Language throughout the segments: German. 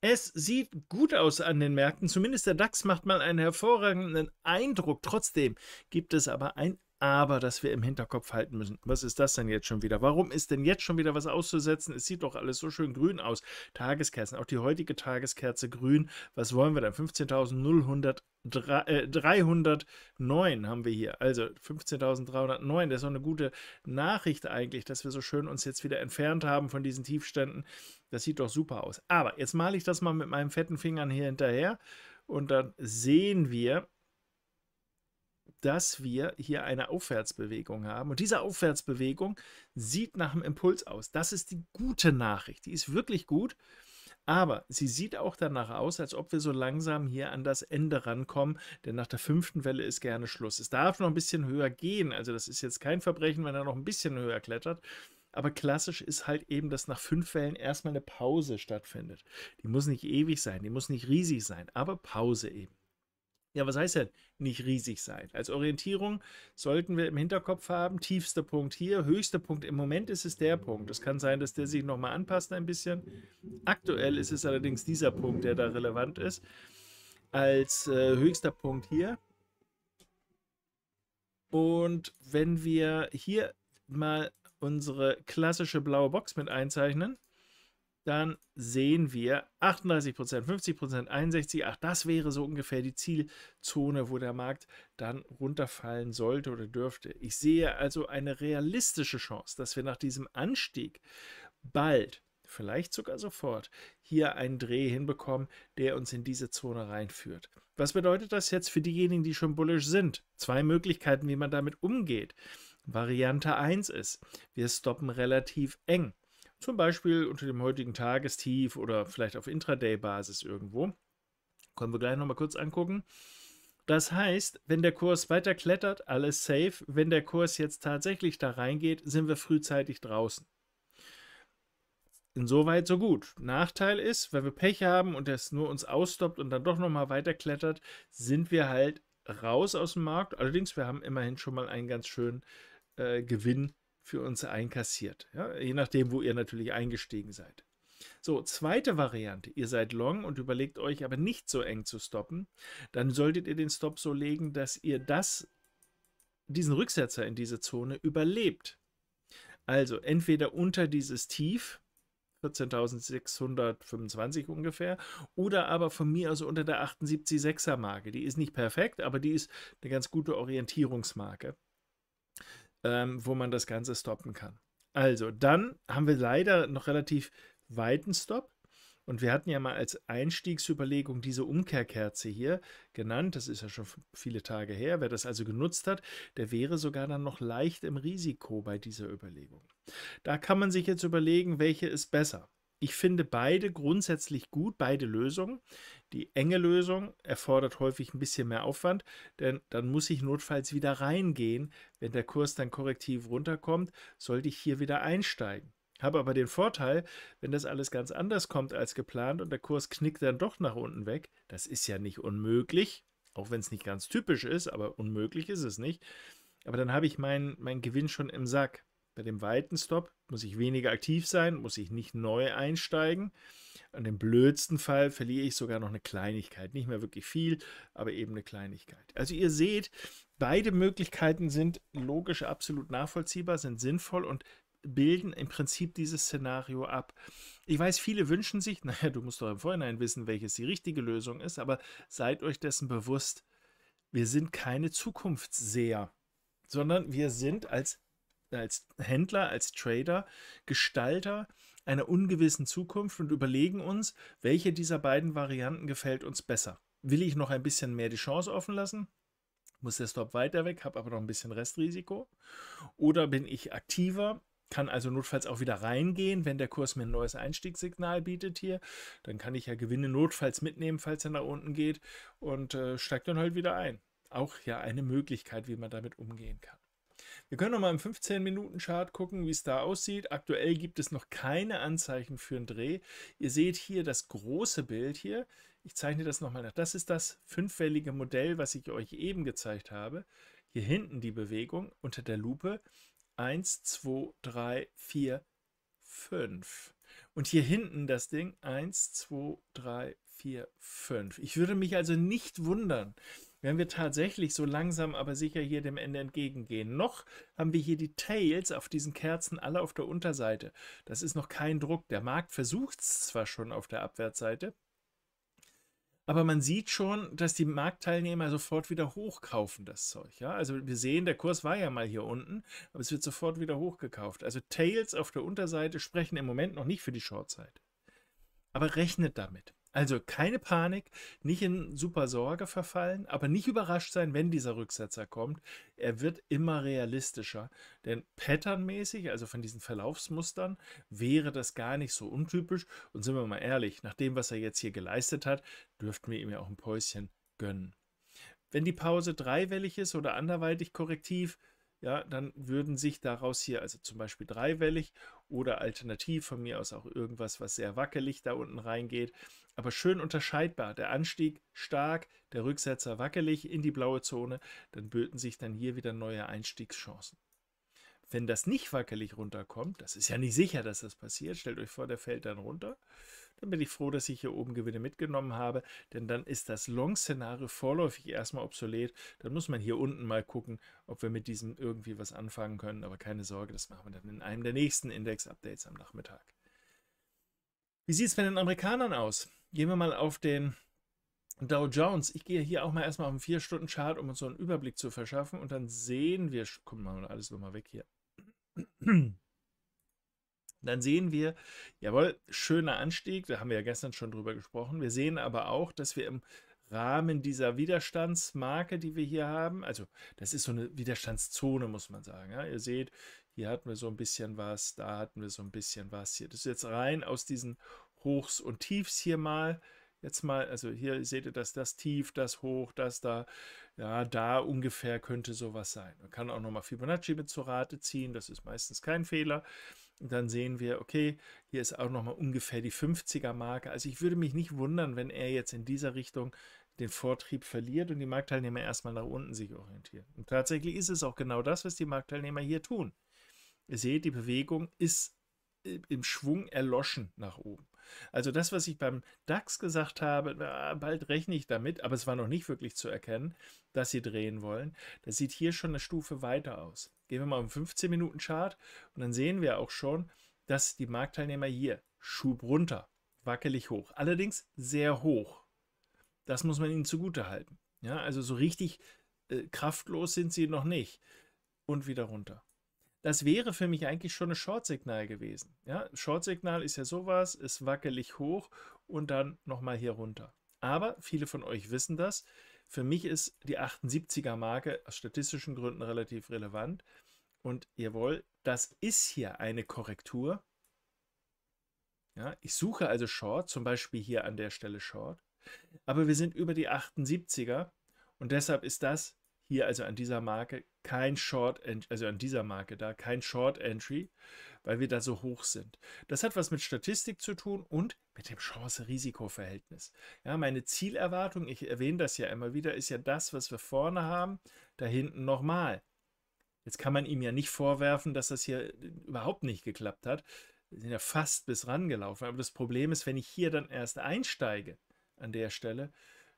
Es sieht gut aus an den Märkten. Zumindest der DAX macht mal einen hervorragenden Eindruck. Trotzdem gibt es aber ein aber dass wir im Hinterkopf halten müssen, was ist das denn jetzt schon wieder? Warum ist denn jetzt schon wieder was auszusetzen? Es sieht doch alles so schön grün aus. Tageskerzen, auch die heutige Tageskerze grün. Was wollen wir dann? 15.309 äh, haben wir hier. Also 15.309, das ist doch eine gute Nachricht eigentlich, dass wir so schön uns jetzt wieder entfernt haben von diesen Tiefständen. Das sieht doch super aus. Aber jetzt male ich das mal mit meinen fetten Fingern hier hinterher und dann sehen wir, dass wir hier eine Aufwärtsbewegung haben. Und diese Aufwärtsbewegung sieht nach einem Impuls aus. Das ist die gute Nachricht. Die ist wirklich gut. Aber sie sieht auch danach aus, als ob wir so langsam hier an das Ende rankommen, denn nach der fünften Welle ist gerne Schluss. Es darf noch ein bisschen höher gehen, also das ist jetzt kein Verbrechen, wenn er noch ein bisschen höher klettert. Aber klassisch ist halt eben, dass nach fünf Wellen erstmal eine Pause stattfindet. Die muss nicht ewig sein, die muss nicht riesig sein, aber Pause eben. Ja, was heißt denn nicht riesig sein? Als Orientierung sollten wir im Hinterkopf haben, tiefster Punkt hier, höchster Punkt. Im Moment ist es der Punkt. Es kann sein, dass der sich nochmal anpasst ein bisschen. Aktuell ist es allerdings dieser Punkt, der da relevant ist. Als äh, höchster Punkt hier. Und wenn wir hier mal unsere klassische blaue Box mit einzeichnen, dann sehen wir 38%, 50%, 61%. Ach, das wäre so ungefähr die Zielzone, wo der Markt dann runterfallen sollte oder dürfte. Ich sehe also eine realistische Chance, dass wir nach diesem Anstieg bald, vielleicht sogar sofort, hier einen Dreh hinbekommen, der uns in diese Zone reinführt. Was bedeutet das jetzt für diejenigen, die schon bullisch sind? Zwei Möglichkeiten, wie man damit umgeht. Variante 1 ist, wir stoppen relativ eng. Zum Beispiel unter dem heutigen Tagestief oder vielleicht auf Intraday-Basis irgendwo. Können wir gleich nochmal kurz angucken. Das heißt, wenn der Kurs weiter klettert, alles safe. Wenn der Kurs jetzt tatsächlich da reingeht, sind wir frühzeitig draußen. Insoweit so gut. Nachteil ist, wenn wir Pech haben und es nur uns ausstoppt und dann doch nochmal weiter klettert, sind wir halt raus aus dem Markt. Allerdings, wir haben immerhin schon mal einen ganz schönen äh, Gewinn für uns einkassiert. Ja? Je nachdem, wo ihr natürlich eingestiegen seid. So, zweite Variante, ihr seid long und überlegt euch aber nicht so eng zu stoppen, dann solltet ihr den Stop so legen, dass ihr das, diesen Rücksetzer in diese Zone überlebt. Also entweder unter dieses Tief, 14.625 ungefähr. Oder aber von mir aus unter der 78,6er Marke. Die ist nicht perfekt, aber die ist eine ganz gute Orientierungsmarke ähm, wo man das Ganze stoppen kann. Also, dann haben wir leider noch relativ weiten Stop. Und wir hatten ja mal als Einstiegsüberlegung diese Umkehrkerze hier genannt. Das ist ja schon viele Tage her. Wer das also genutzt hat, der wäre sogar dann noch leicht im Risiko bei dieser Überlegung. Da kann man sich jetzt überlegen, welche ist besser. Ich finde beide grundsätzlich gut, beide Lösungen. Die enge Lösung erfordert häufig ein bisschen mehr Aufwand, denn dann muss ich notfalls wieder reingehen. Wenn der Kurs dann korrektiv runterkommt, sollte ich hier wieder einsteigen. Habe aber den Vorteil, wenn das alles ganz anders kommt als geplant und der Kurs knickt dann doch nach unten weg, das ist ja nicht unmöglich, auch wenn es nicht ganz typisch ist, aber unmöglich ist es nicht. Aber dann habe ich meinen mein Gewinn schon im Sack. Bei dem weiten Stop muss ich weniger aktiv sein, muss ich nicht neu einsteigen. Und im blödsten Fall verliere ich sogar noch eine Kleinigkeit. Nicht mehr wirklich viel, aber eben eine Kleinigkeit. Also ihr seht, beide Möglichkeiten sind logisch absolut nachvollziehbar, sind sinnvoll und bilden im Prinzip dieses Szenario ab. Ich weiß, viele wünschen sich, naja, du musst doch im Vorhinein wissen, welches die richtige Lösung ist, aber seid euch dessen bewusst, wir sind keine Zukunftsseher, sondern wir sind als als Händler, als Trader, Gestalter einer ungewissen Zukunft und überlegen uns, welche dieser beiden Varianten gefällt uns besser. Will ich noch ein bisschen mehr die Chance offen lassen? Muss der Stop weiter weg, habe aber noch ein bisschen Restrisiko? Oder bin ich aktiver, kann also notfalls auch wieder reingehen, wenn der Kurs mir ein neues Einstiegssignal bietet hier. Dann kann ich ja Gewinne notfalls mitnehmen, falls er nach unten geht und äh, steigt dann halt wieder ein. Auch ja eine Möglichkeit, wie man damit umgehen kann. Wir können nochmal im 15-Minuten-Chart gucken, wie es da aussieht. Aktuell gibt es noch keine Anzeichen für einen Dreh. Ihr seht hier das große Bild hier. Ich zeichne das nochmal nach. Das ist das fünffällige Modell, was ich euch eben gezeigt habe. Hier hinten die Bewegung unter der Lupe. 1, 2, 3, 4, 5. Und hier hinten das Ding 1, 2, 3, 4, 5. Ich würde mich also nicht wundern, wenn wir tatsächlich so langsam aber sicher hier dem Ende entgegengehen. Noch haben wir hier die Tails auf diesen Kerzen alle auf der Unterseite. Das ist noch kein Druck. Der Markt versucht es zwar schon auf der Abwärtsseite, aber man sieht schon, dass die Marktteilnehmer sofort wieder hochkaufen, das Zeug. Ja? Also wir sehen, der Kurs war ja mal hier unten, aber es wird sofort wieder hochgekauft. Also Tails auf der Unterseite sprechen im Moment noch nicht für die Shortseite. Aber rechnet damit. Also keine Panik, nicht in super Sorge verfallen, aber nicht überrascht sein, wenn dieser Rücksetzer kommt. Er wird immer realistischer, denn patternmäßig, also von diesen Verlaufsmustern, wäre das gar nicht so untypisch. Und sind wir mal ehrlich, nach dem, was er jetzt hier geleistet hat, dürften wir ihm ja auch ein Päuschen gönnen. Wenn die Pause dreiwellig ist oder anderweitig korrektiv, ja, dann würden sich daraus hier, also zum Beispiel dreiwellig oder alternativ von mir aus auch irgendwas, was sehr wackelig da unten reingeht, aber schön unterscheidbar. Der Anstieg stark, der Rücksetzer wackelig in die blaue Zone, dann böten sich dann hier wieder neue Einstiegschancen. Wenn das nicht wackelig runterkommt, das ist ja nicht sicher, dass das passiert, stellt euch vor, der fällt dann runter, dann bin ich froh, dass ich hier oben Gewinne mitgenommen habe, denn dann ist das Long-Szenario vorläufig erstmal obsolet. Dann muss man hier unten mal gucken, ob wir mit diesem irgendwie was anfangen können, aber keine Sorge, das machen wir dann in einem der nächsten Index-Updates am Nachmittag. Wie sieht es bei den Amerikanern aus? Gehen wir mal auf den Dow Jones. Ich gehe hier auch mal erstmal auf den 4-Stunden-Chart, um uns so einen Überblick zu verschaffen. Und dann sehen wir, guck mal, alles nochmal weg hier. Dann sehen wir, jawohl, schöner Anstieg, da haben wir ja gestern schon drüber gesprochen. Wir sehen aber auch, dass wir im Rahmen dieser Widerstandsmarke, die wir hier haben, also das ist so eine Widerstandszone, muss man sagen. Ja? Ihr seht, hier hatten wir so ein bisschen was, da hatten wir so ein bisschen was hier. Das ist jetzt rein aus diesen Hochs und Tiefs hier mal. Jetzt mal, also hier seht ihr, dass das tief, das hoch, das da, ja, da ungefähr könnte sowas sein. Man kann auch nochmal Fibonacci mit zur Rate ziehen, das ist meistens kein Fehler. Und dann sehen wir, okay, hier ist auch nochmal ungefähr die 50er-Marke. Also ich würde mich nicht wundern, wenn er jetzt in dieser Richtung den Vortrieb verliert und die Marktteilnehmer erstmal nach unten sich orientieren. Und tatsächlich ist es auch genau das, was die Marktteilnehmer hier tun. Ihr seht, die Bewegung ist äh, im Schwung erloschen nach oben. Also das, was ich beim DAX gesagt habe, na, bald rechne ich damit, aber es war noch nicht wirklich zu erkennen, dass sie drehen wollen. Das sieht hier schon eine Stufe weiter aus. Gehen wir mal um 15 Minuten Chart und dann sehen wir auch schon, dass die Marktteilnehmer hier Schub runter, wackelig hoch, allerdings sehr hoch. Das muss man ihnen zugutehalten. Ja, also so richtig äh, kraftlos sind sie noch nicht und wieder runter das wäre für mich eigentlich schon ein Shortsignal gewesen. Ja, Shortsignal ist ja sowas, ist wackelig hoch und dann nochmal hier runter. Aber viele von euch wissen das. Für mich ist die 78er Marke aus statistischen Gründen relativ relevant. Und jawohl, das ist hier eine Korrektur. Ja, ich suche also Short, zum Beispiel hier an der Stelle Short. Aber wir sind über die 78er und deshalb ist das hier also an dieser Marke kein Short, Entry, also an dieser Marke da kein Short Entry, weil wir da so hoch sind. Das hat was mit Statistik zu tun und mit dem Chance-Risiko-Verhältnis. Ja, meine Zielerwartung, ich erwähne das ja immer wieder, ist ja das, was wir vorne haben, da hinten nochmal. Jetzt kann man ihm ja nicht vorwerfen, dass das hier überhaupt nicht geklappt hat. Wir sind ja fast bis rangelaufen. Aber das Problem ist, wenn ich hier dann erst einsteige an der Stelle,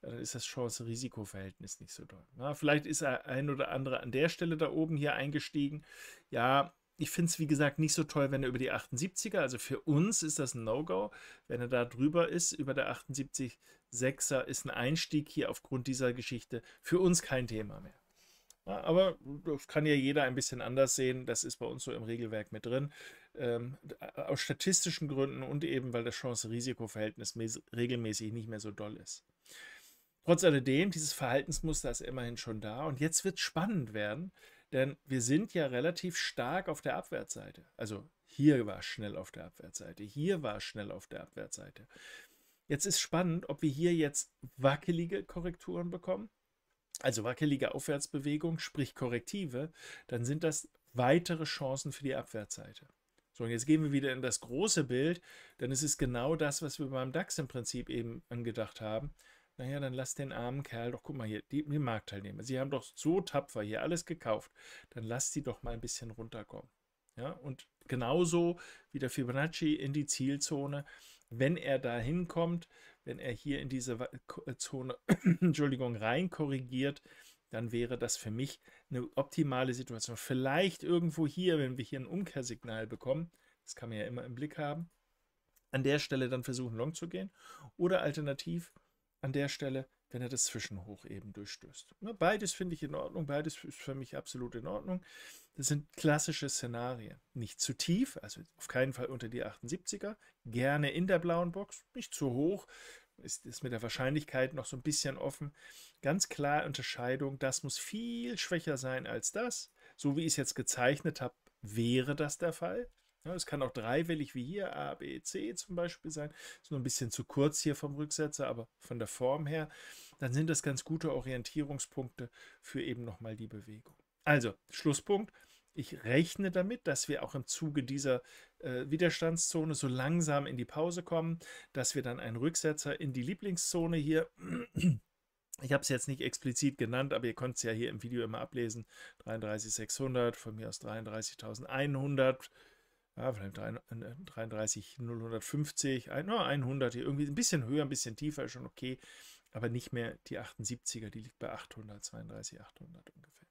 dann ist das Chance-Risiko-Verhältnis nicht so doll. Na, vielleicht ist ein oder andere an der Stelle da oben hier eingestiegen. Ja, ich finde es wie gesagt nicht so toll, wenn er über die 78er, also für uns ist das ein No-Go. Wenn er da drüber ist, über der 78-6er, ist ein Einstieg hier aufgrund dieser Geschichte für uns kein Thema mehr. Ja, aber das kann ja jeder ein bisschen anders sehen. Das ist bei uns so im Regelwerk mit drin. Ähm, aus statistischen Gründen und eben, weil das Chance-Risiko-Verhältnis regelmäßig nicht mehr so doll ist. Trotz alledem, dieses Verhaltensmuster ist immerhin schon da. Und jetzt wird es spannend werden, denn wir sind ja relativ stark auf der Abwärtsseite. Also hier war es schnell auf der Abwärtsseite, hier war es schnell auf der Abwärtsseite. Jetzt ist spannend, ob wir hier jetzt wackelige Korrekturen bekommen, also wackelige Aufwärtsbewegung, sprich Korrektive, dann sind das weitere Chancen für die Abwärtsseite. So, und jetzt gehen wir wieder in das große Bild, denn es ist genau das, was wir beim DAX im Prinzip eben angedacht haben. Naja, dann lass den armen Kerl doch, guck mal hier, die, die Marktteilnehmer, sie haben doch so tapfer hier alles gekauft. Dann lass die doch mal ein bisschen runterkommen. Ja, und genauso wie der Fibonacci in die Zielzone, wenn er da hinkommt, wenn er hier in diese äh, Zone, Entschuldigung, rein korrigiert, dann wäre das für mich eine optimale Situation. Vielleicht irgendwo hier, wenn wir hier ein Umkehrsignal bekommen, das kann man ja immer im Blick haben, an der Stelle dann versuchen, long zu gehen oder alternativ an der Stelle, wenn er das Zwischenhoch eben durchstößt. Ne, beides finde ich in Ordnung, beides ist für mich absolut in Ordnung. Das sind klassische Szenarien. Nicht zu tief, also auf keinen Fall unter die 78er, gerne in der blauen Box, nicht zu hoch, ist, ist mit der Wahrscheinlichkeit noch so ein bisschen offen. Ganz klar Unterscheidung, das muss viel schwächer sein als das. So wie ich es jetzt gezeichnet habe, wäre das der Fall. Es kann auch dreiwellig wie hier, A, B, C zum Beispiel sein. Ist nur ein bisschen zu kurz hier vom Rücksetzer, aber von der Form her. Dann sind das ganz gute Orientierungspunkte für eben nochmal die Bewegung. Also, Schlusspunkt. Ich rechne damit, dass wir auch im Zuge dieser äh, Widerstandszone so langsam in die Pause kommen, dass wir dann einen Rücksetzer in die Lieblingszone hier Ich habe es jetzt nicht explizit genannt, aber ihr könnt es ja hier im Video immer ablesen. 33.600, von mir aus 33.100 ja, vielleicht 33, 050, 100 irgendwie ein bisschen höher, ein bisschen tiefer ist schon okay, aber nicht mehr die 78er, die liegt bei 800, 32, 800 ungefähr.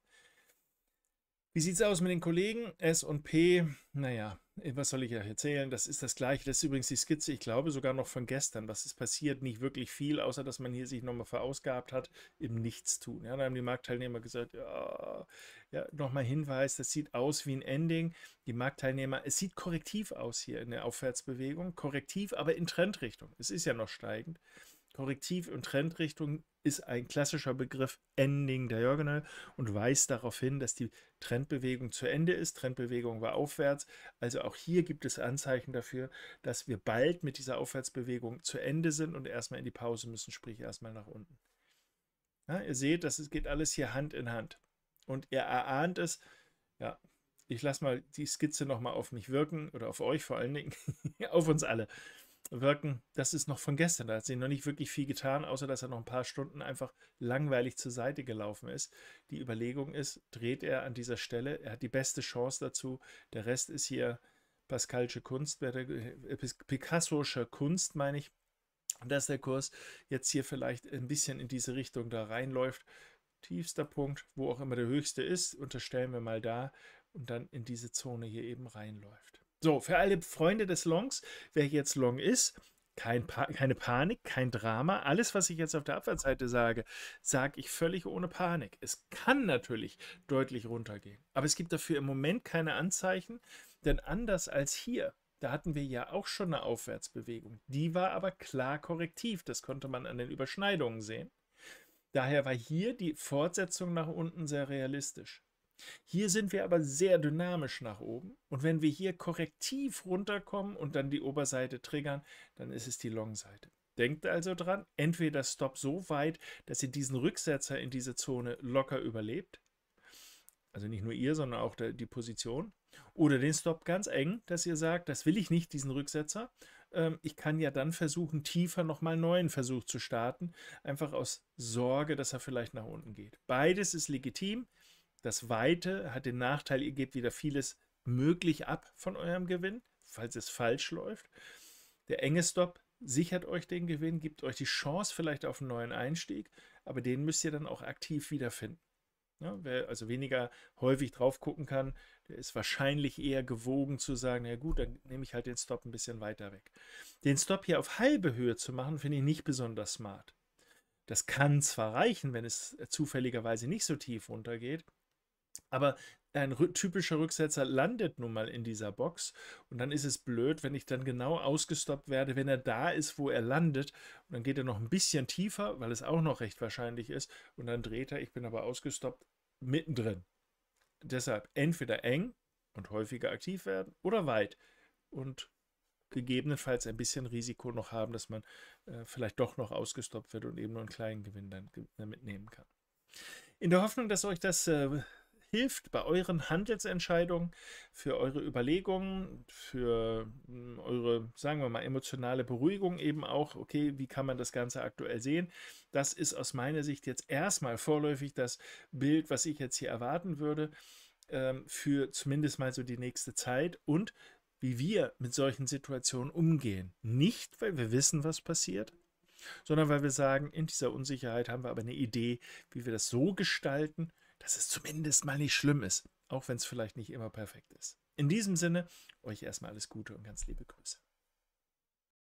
Wie sieht es aus mit den Kollegen? S und P, naja, äh, was soll ich euch erzählen? Das ist das gleiche. Das ist übrigens die Skizze, ich glaube, sogar noch von gestern. Was ist passiert? Nicht wirklich viel, außer dass man hier sich nochmal verausgabt hat im Nichtstun. Ja, da haben die Marktteilnehmer gesagt, ja, ja nochmal Hinweis, das sieht aus wie ein Ending. Die Marktteilnehmer, es sieht korrektiv aus hier in der Aufwärtsbewegung. Korrektiv, aber in Trendrichtung. Es ist ja noch steigend. Korrektiv- und Trendrichtung ist ein klassischer Begriff Ending Diagonal und weist darauf hin, dass die Trendbewegung zu Ende ist. Trendbewegung war aufwärts. Also auch hier gibt es Anzeichen dafür, dass wir bald mit dieser Aufwärtsbewegung zu Ende sind und erstmal in die Pause müssen, sprich erstmal nach unten. Ja, ihr seht, das geht alles hier Hand in Hand. Und ihr erahnt es, ja, ich lasse mal die Skizze nochmal auf mich wirken oder auf euch vor allen Dingen, auf uns alle wirken, das ist noch von gestern. Da hat sie noch nicht wirklich viel getan, außer dass er noch ein paar Stunden einfach langweilig zur Seite gelaufen ist. Die Überlegung ist, dreht er an dieser Stelle, er hat die beste Chance dazu. Der Rest ist hier Pascalsche Kunst, äh, Picasso'scher Kunst, meine ich. dass der Kurs jetzt hier vielleicht ein bisschen in diese Richtung da reinläuft. Tiefster Punkt, wo auch immer der höchste ist, unterstellen wir mal da und dann in diese Zone hier eben reinläuft. So, für alle Freunde des Longs, wer jetzt Long ist, kein pa keine Panik, kein Drama. Alles, was ich jetzt auf der Abwärtsseite sage, sage ich völlig ohne Panik. Es kann natürlich deutlich runtergehen, aber es gibt dafür im Moment keine Anzeichen, denn anders als hier, da hatten wir ja auch schon eine Aufwärtsbewegung. Die war aber klar korrektiv, das konnte man an den Überschneidungen sehen. Daher war hier die Fortsetzung nach unten sehr realistisch. Hier sind wir aber sehr dynamisch nach oben und wenn wir hier korrektiv runterkommen und dann die Oberseite triggern, dann ist es die Long-Seite. Denkt also dran, entweder Stop so weit, dass ihr diesen Rücksetzer in diese Zone locker überlebt, also nicht nur ihr, sondern auch der, die Position, oder den Stop ganz eng, dass ihr sagt, das will ich nicht, diesen Rücksetzer. Ähm, ich kann ja dann versuchen, tiefer nochmal einen neuen Versuch zu starten, einfach aus Sorge, dass er vielleicht nach unten geht. Beides ist legitim. Das Weite hat den Nachteil, ihr gebt wieder vieles möglich ab von eurem Gewinn, falls es falsch läuft. Der enge Stop sichert euch den Gewinn, gibt euch die Chance vielleicht auf einen neuen Einstieg, aber den müsst ihr dann auch aktiv wiederfinden. Ja, wer also weniger häufig drauf gucken kann, der ist wahrscheinlich eher gewogen zu sagen, na gut, dann nehme ich halt den Stop ein bisschen weiter weg. Den Stop hier auf halbe Höhe zu machen, finde ich nicht besonders smart. Das kann zwar reichen, wenn es zufälligerweise nicht so tief runtergeht, aber ein typischer Rücksetzer landet nun mal in dieser Box und dann ist es blöd, wenn ich dann genau ausgestoppt werde, wenn er da ist, wo er landet und dann geht er noch ein bisschen tiefer, weil es auch noch recht wahrscheinlich ist und dann dreht er, ich bin aber ausgestoppt mittendrin. Deshalb entweder eng und häufiger aktiv werden oder weit und gegebenenfalls ein bisschen Risiko noch haben, dass man äh, vielleicht doch noch ausgestoppt wird und eben nur einen kleinen Gewinn dann mitnehmen kann. In der Hoffnung, dass euch das äh, hilft bei euren Handelsentscheidungen, für eure Überlegungen, für hm, eure, sagen wir mal, emotionale Beruhigung eben auch. Okay, wie kann man das Ganze aktuell sehen? Das ist aus meiner Sicht jetzt erstmal vorläufig das Bild, was ich jetzt hier erwarten würde, ähm, für zumindest mal so die nächste Zeit und wie wir mit solchen Situationen umgehen. Nicht, weil wir wissen, was passiert, sondern weil wir sagen, in dieser Unsicherheit haben wir aber eine Idee, wie wir das so gestalten, dass es zumindest mal nicht schlimm ist, auch wenn es vielleicht nicht immer perfekt ist. In diesem Sinne, euch erstmal alles Gute und ganz liebe Grüße.